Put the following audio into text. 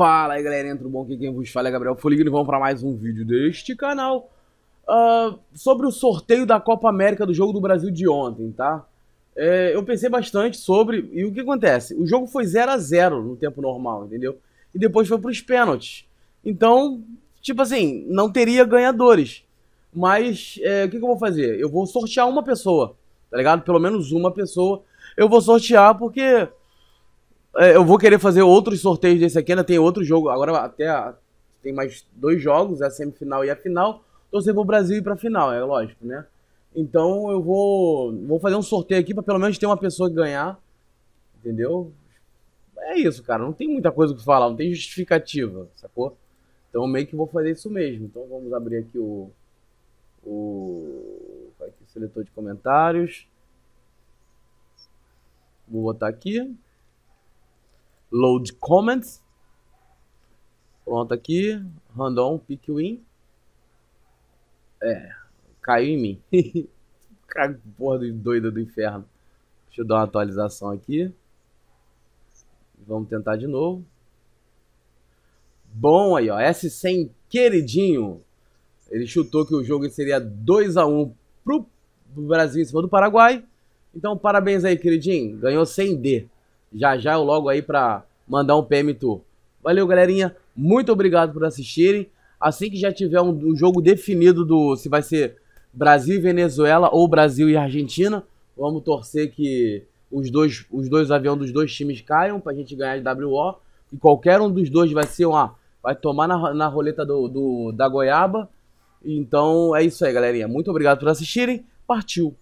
Fala aí galera tudo bom? Aqui quem vos fala é Gabriel Foligno e vamos para mais um vídeo deste canal uh, sobre o sorteio da Copa América do Jogo do Brasil de ontem, tá? É, eu pensei bastante sobre, e o que acontece? O jogo foi 0 a 0 no tempo normal, entendeu? E depois foi para os pênaltis. Então, tipo assim, não teria ganhadores. Mas, é, o que, que eu vou fazer? Eu vou sortear uma pessoa, tá ligado? Pelo menos uma pessoa. Eu vou sortear porque é, eu vou querer fazer outros sorteios desse aqui, ainda tem outro jogo. Agora até a, tem mais dois jogos, a semifinal e a final. Torcer pro Brasil e pra final, é lógico, né? Então eu vou, vou fazer um sorteio aqui pra pelo menos ter uma pessoa que ganhar. Entendeu? É isso, cara. Não tem muita coisa que falar, não tem justificativa, sacou? Então meio que vou fazer isso mesmo. Então vamos abrir aqui o. O. Aqui, o seletor de comentários. Vou botar aqui. Load comments. Pronto aqui. Random pick win. É. Caiu em mim. Cara, porra doida do inferno. Deixa eu dar uma atualização aqui. Vamos tentar de novo. Bom aí, ó. S100 queridinho. Ele chutou que o jogo seria 2 a 1 pro Brasil em cima do Paraguai. Então, parabéns aí, queridinho. Ganhou 100D já já eu logo aí para mandar um PM tu. Valeu, galerinha. Muito obrigado por assistirem. Assim que já tiver um, um jogo definido do se vai ser Brasil e Venezuela ou Brasil e Argentina, vamos torcer que os dois, os dois aviões dos dois times caiam pra gente ganhar de WO. E qualquer um dos dois vai ser uma. Vai tomar na, na roleta do, do, da goiaba. Então é isso aí, galerinha. Muito obrigado por assistirem. Partiu!